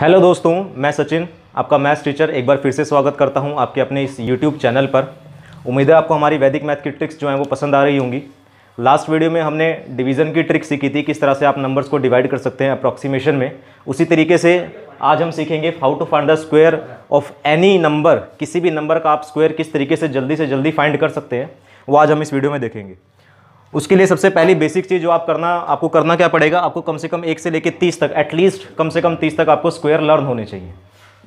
hello दोस्तों मैं सचिन आपका मैथ्स टीचर एक बार फिर से स्वागत करता हूं आपके अपने इस यूट्यूब चैनल पर उम्मीद है आपको हमारी वैदिक मैथ की ट्रिक्स जो हैं वो पसंद आ रही होंगी लास्ट वीडियो में हमने डिवीज़न की ट्रिक सीखी थी किस तरह से आप नंबर्स को डिवाइड कर सकते हैं अप्रॉक्सीमेशन में उसी तरीके से आज हम सीखेंगे how to find the square of any number किसी भी नंबर का आप स्क्वेयर किस तरीके से जल्दी से जल्दी फाइंड कर सकते हैं वो आज हम इस वीडियो में देखेंगे उसके लिए सबसे पहली बेसिक चीज़ जो आप करना आपको करना क्या पड़ेगा आपको कम से कम एक से लेकर तीस तक एटलीस्ट कम से कम तीस तक आपको स्क्वायर लर्न होने चाहिए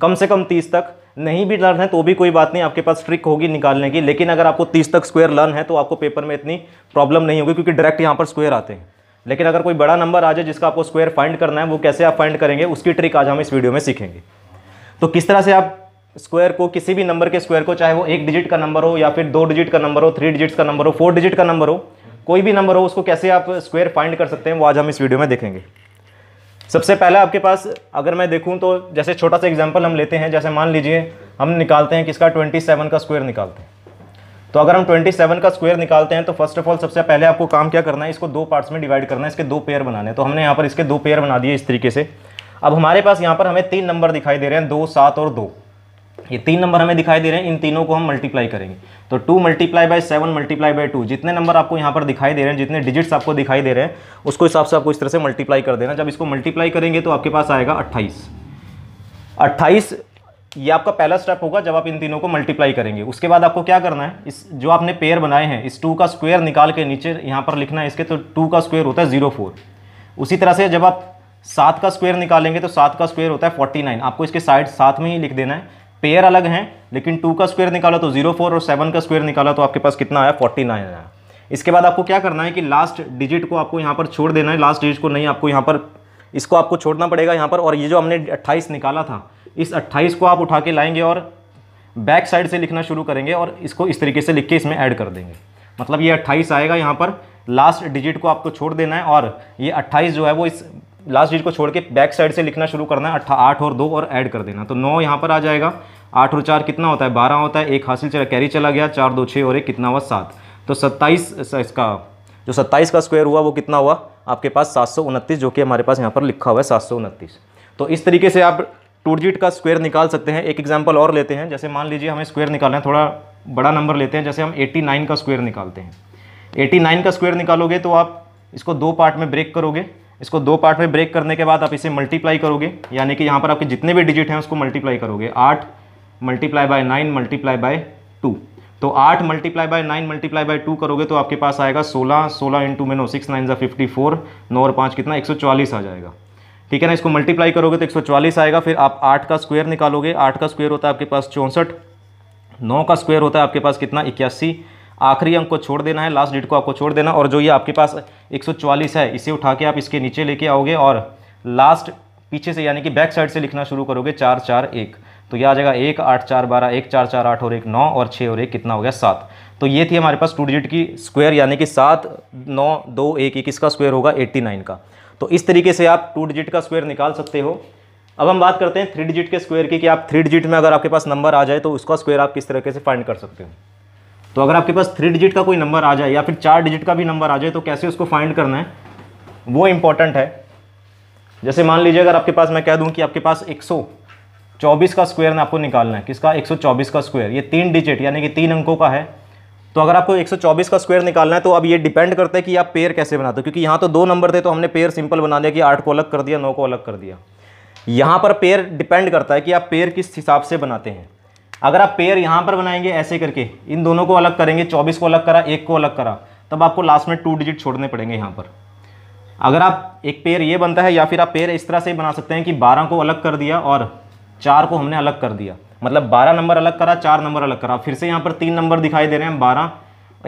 कम से कम तीस तक नहीं भी लर्न है तो भी कोई बात नहीं आपके पास ट्रिक होगी निकालने की लेकिन अगर आपको तीस तक स्क्वायर लर्न है तो आपको पेपर में इतनी प्रॉब्लम नहीं होगी क्योंकि डायरेक्ट यहाँ पर स्क्वायर आते हैं लेकिन अगर कोई बड़ा नंबर आ जाए जिसका आपको स्क्वायर फाइंड करना है वो कैसे आप फाइंड करेंगे उसकी ट्रिक आज हम इस वीडियो में सीखेंगे तो किस तरह से आप स्क्वायर को किसी भी नंबर के स्क्वायर को चाहे वो एक डिजिट का नंबर हो या फिर दो डिजिट का नंबर हो थ्री डिजिट का नंबर हो फोर डिजिट का नंबर हो कोई भी नंबर हो उसको कैसे आप स्क्वायर फाइंड कर सकते हैं वो आज हम इस वीडियो में देखेंगे सबसे पहले आपके पास अगर मैं देखूं तो जैसे छोटा सा एग्जांपल हम लेते हैं जैसे मान लीजिए हम निकालते हैं किसका 27 का स्क्वायर निकालते हैं तो अगर हम 27 का स्क्वायर निकालते हैं तो फर्स्ट ऑफ ऑल सबसे पहले आपको काम क्या करना है इसको दो पार्ट्स में डिवाइड करना है इसके दो पेयर बनाने तो हमने यहाँ पर इसके दो पेयर बना दिए इस तरीके से अब हमारे पास यहाँ पर हमें तीन नंबर दिखाई दे रहे हैं दो सात और दो ये तीन नंबर हमें दिखाई दे रहे हैं इन तीनों को हम मल्टीप्लाई करेंगे तो two multiply by seven multiply by two जितने नंबर आपको यहाँ पर दिखाई दे रहे हैं जितने डिजिट्स आपको दिखाई दे रहे हैं उसको हिसाब से आपको इस तरह से मल्टीप्लाई कर देना जब इसको मल्टीप्लाई करेंगे तो आपके पास आएगा अट्ठाईस अट्ठाईस ये आपका पहला स्टेप होगा जब आप इन तीनों को मल्टीप्लाई करेंगे उसके बाद आपको क्या करना है इस जो आपने पेयर बनाए हैं इस टू का स्क्वेयर निकाल के नीचे यहाँ पर लिखना है इसके तो टू का स्क्वेयर होता है जीरो फोर उसी तरह से जब आप सात का स्क्वेयर निकालेंगे तो सात का स्क्वेयर होता है फोर्टी नाइन आपको इसके साइड साथ में ही लिख देना है पेयर अलग हैं लेकिन टू का स्क्वायर निकाला तो जीरो फोर और सेवन का स्क्वायर निकाला तो आपके पास कितना आया फोर्टी नाइन आया इसके बाद आपको क्या करना है कि लास्ट डिजिट को आपको यहाँ पर छोड़ देना है लास्ट डिजिट को नहीं आपको यहाँ पर इसको आपको छोड़ना पड़ेगा यहाँ पर और ये जो हमने अट्ठाईस निकाला था इस अट्ठाईस को आप उठा के लाएंगे और बैक साइड से लिखना शुरू करेंगे और इसको इस तरीके से लिख के इसमें ऐड कर देंगे मतलब ये अट्ठाईस आएगा यहाँ पर लास्ट डिजिट को आपको छोड़ देना है और ये अट्ठाईस जो है वो इस लास्ट डिजिट को छोड़ के बैक साइड से लिखना शुरू करना है अट्ठा आठ और दो और ऐड कर देना तो नौ यहाँ पर आ जाएगा आठ और चार कितना होता है बारह होता है एक हासिल चला कैरी चला गया चार दो छः और एक कितना हुआ सात तो सत्ताईस इसका जो सत्ताईस का स्क्वायर हुआ वो कितना हुआ आपके पास सात सौ उनतीस जो कि हमारे पास यहाँ पर लिखा हुआ है सात सौ उनतीस तो इस तरीके से आप टू डिजिट का स्क्वायर निकाल सकते हैं एक एग्जाम्पल और लेते हैं जैसे मान लीजिए हमें स्क्वायर निकालना है थोड़ा बड़ा नंबर लेते हैं जैसे हम एट्टी का स्क्वायर निकालते हैं 89 का स्क्वायर निकालोगे तो आप इसको दो पार्ट में ब्रेक करोगे इसको दो पार्ट में ब्रेक करने के बाद आप इसे मल्टीप्लाई करोगे यानी कि यहाँ पर आपके जितने भी डिजिट हैं उसको मल्टीप्लाई करोगे आठ multiply by nine multiply by two तो आठ multiply by nine multiply by two करोगे तो आपके पास आएगा सोलह सोलह इंटू मेनो नो सिक्स नाइन जो फिफ्टी फोर नौ और पाँच कितना एक सौ चालीस आ जाएगा ठीक है ना इसको मल्टीप्लाई करोगे तो एक सौ चालीस आएगा फिर आप आठ का स्क्वेयर निकालोगे आठ का स्क्वेयर होता है आपके पास चौंसठ नौ का स्क्वेयर होता है आपके पास कितना इक्यासी आखिरी अंक को छोड़ देना है लास्ट डेट को आपको छोड़ देना और जो ये आपके पास 144 है इसे उठा के आप इसके नीचे लेके आओगे और लास्ट पीछे से यानी कि बैक साइड से लिखना शुरू करोगे चार चार एक तो यह आ जाएगा एक आठ चार बारह एक चार चार आठ और एक नौ और छः और एक कितना हो गया सात तो ये थी हमारे पास टू डिजिट की स्क्वायर यानी कि सात नौ दो एक एक इसका स्क्वायर होगा एट्टी नाइन का तो इस तरीके से आप टू डिजिट का स्क्वायर निकाल सकते हो अब हम बात करते हैं थ्री डिजिट के स्क्वेयर की कि आप थ्री डिजिट में अगर आपके पास नंबर आ जाए तो उसका स्क्वेयर आप किस तरीके से फाइंड कर सकते हो तो अगर आपके पास थ्री डिजिट का कोई नंबर आ जाए या फिर चार डिजिट का भी नंबर आ जाए तो कैसे उसको फाइंड करना है वो इम्पॉर्टेंट है जैसे मान लीजिए अगर आपके पास मैं कह दूं कि आपके पास 124 का स्क्वायर ना आपको निकालना है किसका 124 का स्क्वायर ये तीन डिजिट यानी कि तीन अंकों का है तो अगर आपको 124 का स्क्वायर निकालना है तो अब ये डिपेंड करता है कि आप पेयर कैसे बनाते हो क्योंकि यहाँ तो दो नंबर थे तो हमने पेयर सिंपल बना दिया कि आठ को अलग कर दिया नौ को अलग कर दिया यहाँ पर पेयर डिपेंड करता है कि आप पेयर किस हिसाब से बनाते हैं अगर आप पेयर यहाँ पर बनाएंगे ऐसे करके इन दोनों को अलग करेंगे चौबीस को अलग करा एक को अलग करा तब आपको लास्ट में टू डिजिट छोड़ने पड़ेंगे यहाँ पर अगर आप एक पेयर ये बनता है या फिर आप पेयर इस तरह से बना सकते हैं कि बारह को अलग कर दिया और चार को हमने अलग कर दिया मतलब बारह नंबर अलग करा चार नंबर अलग करा फिर से यहाँ पर तीन नंबर दिखाई दे रहे हैं बारह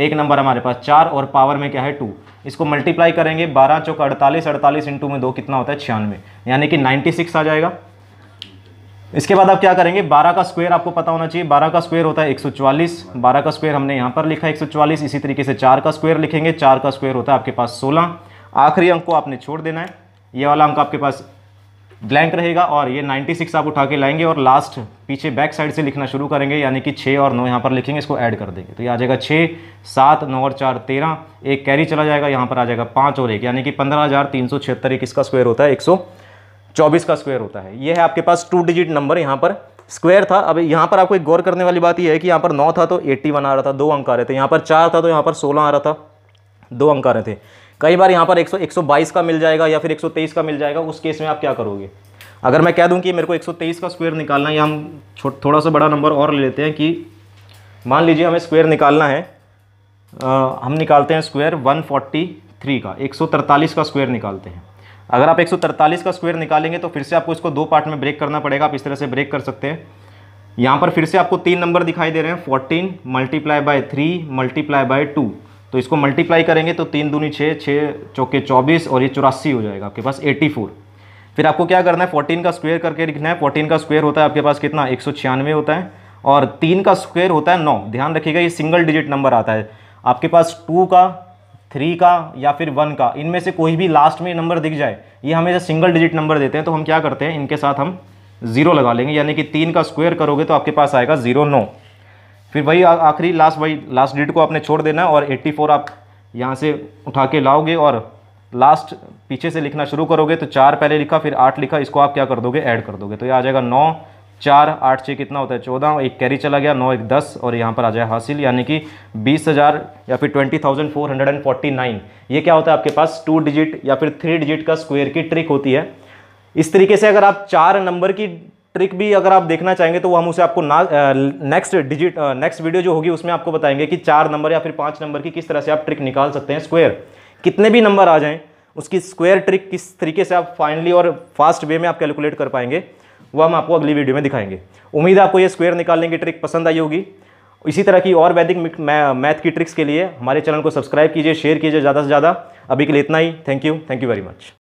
एक नंबर हमारे पास चार और पावर में क्या है टू इसको मल्टीप्लाई करेंगे बारह चौक अड़तालीस अड़तालीस इंटू में दो कितना होता है छियानवे यानी कि नाइन्टी सिक्स आ जाएगा इसके बाद आप क्या करेंगे 12 का स्क्वायर आपको पता होना चाहिए 12 का स्क्वायर होता है 144 12 का स्क्वायर हमने यहाँ पर लिखा है 144 इसी तरीके से 4 का स्क्वायर लिखेंगे 4 का स्क्वायर होता है आपके पास 16 आखिरी अंक को आपने छोड़ देना है ये वाला अंक आपके पास ब्लैंक रहेगा और ये 96 आप उठा के लाएंगे और लास्ट पीछे बैक साइड से लिखना शुरू करेंगे यानी कि छः और नौ यहाँ पर लिखेंगे इसको ऐड कर देंगे तो ये आ जाएगा छः सात नौ और चार तेरह एक कैरी चला जाएगा यहाँ पर आ जाएगा पाँच और एक यानी कि पंद्रह हज़ार तीन सौ छिहत्तर एक इसका स्क्वायर होता है एक सौ चौबीस का स्क्वायर होता है ये है आपके पास टू डिजिट नंबर यहाँ पर स्क्वायर था अब यहाँ पर आपको एक गौर करने वाली बात यह है कि यहाँ पर नौ था तो एट्टी वन आ रहा था दो अंक आ रहे थे यहाँ पर चार था तो यहाँ पर सोलह आ रहा था दो अंक आ रहे थे कई बार यहाँ पर एक सौ एक सौ बाईस का मिल जाएगा या फिर एक सौ तेईस का मिल जाएगा उस केस में आप क्या करोगे अगर मैं कह दूं कि मेरे को 123 का स्क्वायर निकालना है या हम थोड़ा सा बड़ा नंबर और ले लेते हैं कि मान लीजिए हमें स्क्वायर निकालना है आ, हम निकालते हैं स्क्वायर 143 का एक का स्क्वायर निकालते हैं अगर आप 143 का स्क्वायर निकालेंगे तो फिर से आपको इसको दो पार्ट में ब्रेक करना पड़ेगा आप इस तरह से ब्रेक कर सकते हैं यहाँ पर फिर से आपको तीन नंबर दिखाई दे रहे हैं fourteen multiply by three multiply by two तो इसको मल्टीप्लाई करेंगे तो तीन दूनी छः छः चौके चौबीस और ये चौरासी हो जाएगा आपके पास एटी फोर फिर आपको क्या करना है फोर्टीन का स्क्वेयर करके लिखना है फोर्टीन का स्क्वेयर होता है आपके पास कितना एक सौ छियानवे होता है और तीन का स्क्वेयर होता है नौ ध्यान रखिएगा ये सिंगल डिजिट नंबर आता है आपके पास टू का थ्री का या फिर वन का इनमें से कोई भी लास्ट में नंबर दिख जाए ये हमें सिंगल डिजिट नंबर देते हैं तो हम क्या करते हैं इनके साथ हम ज़ीरो लगा लेंगे यानी कि तीन का स्क्वायर करोगे तो आपके पास आएगा ज़ीरो नौ फिर वही आखिरी लास्ट वही लास्ट डिजिट को आपने छोड़ देना और 84 आप यहाँ से उठा के लाओगे और लास्ट पीछे से लिखना शुरू करोगे तो चार पहले लिखा फिर आठ लिखा इसको आप क्या कर दोगे ऐड कर दोगे तो ये आ जाएगा नौ चार आठ छः कितना होता है चौदह एक कैरी चला गया नौ एक दस और यहाँ पर आ जाए हासिल यानी कि बीस हज़ार या फिर twenty thousand four hundred and forty nine ये क्या होता है आपके पास टू डिजिट या फिर थ्री डिजिट का स्क्वेयर की ट्रिक होती है इस तरीके से अगर आप चार नंबर की ट्रिक भी अगर आप देखना चाहेंगे तो हम उसे आपको ना नेक्स्ट डिजिट नेक्स्ट वीडियो जो होगी उसमें आपको बताएंगे कि चार नंबर या फिर पाँच नंबर की किस तरह से आप ट्रिक निकाल सकते हैं स्क्वेयर कितने भी नंबर आ जाएँ उसकी स्क्वेयर ट्रिक किस तरीके से आप फाइनली और फास्ट वे में आप कैलकुलेट कर पाएंगे वह हम आपको अगली वीडियो में दिखाएंगे उम्मीद है आपको ये स्क्वेयर निकालने की ट्रिक पसंद आई होगी इसी तरह की और वैदिक मैथ की ट्रिक्स के लिए हमारे चैनल को सब्सक्राइब कीजिए शेयर कीजिए ज़्यादा से ज़्यादा अभी के लिए इतना ही thank you thank you very much